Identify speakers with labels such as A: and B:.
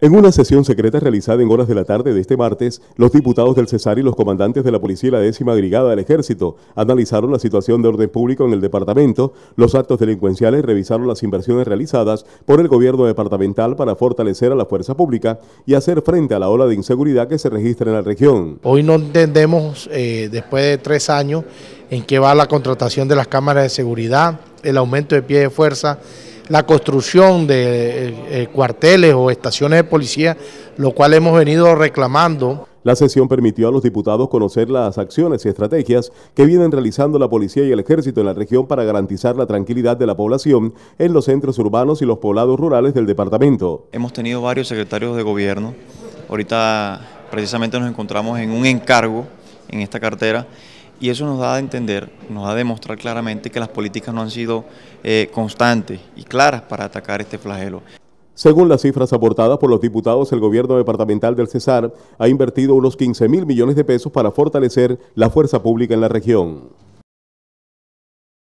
A: En una sesión secreta realizada en horas de la tarde de este martes, los diputados del Cesar y los comandantes de la Policía y la décima Brigada del Ejército analizaron la situación de orden público en el departamento, los actos delincuenciales revisaron las inversiones realizadas por el gobierno departamental para fortalecer a la fuerza pública y hacer frente a la ola de inseguridad que se registra en la región.
B: Hoy no entendemos, eh, después de tres años, en qué va la contratación de las cámaras de seguridad, el aumento de pie de fuerza, la construcción de eh, eh, cuarteles o estaciones de policía, lo cual hemos venido reclamando.
A: La sesión permitió a los diputados conocer las acciones y estrategias que vienen realizando la policía y el ejército en la región para garantizar la tranquilidad de la población en los centros urbanos y los poblados rurales del departamento.
C: Hemos tenido varios secretarios de gobierno. Ahorita precisamente nos encontramos en un encargo en esta cartera y eso nos da a entender, nos da a demostrar claramente que las políticas no han sido eh, constantes y claras para atacar este flagelo.
A: Según las cifras aportadas por los diputados, el gobierno departamental del Cesar ha invertido unos 15 mil millones de pesos para fortalecer la fuerza pública en la región.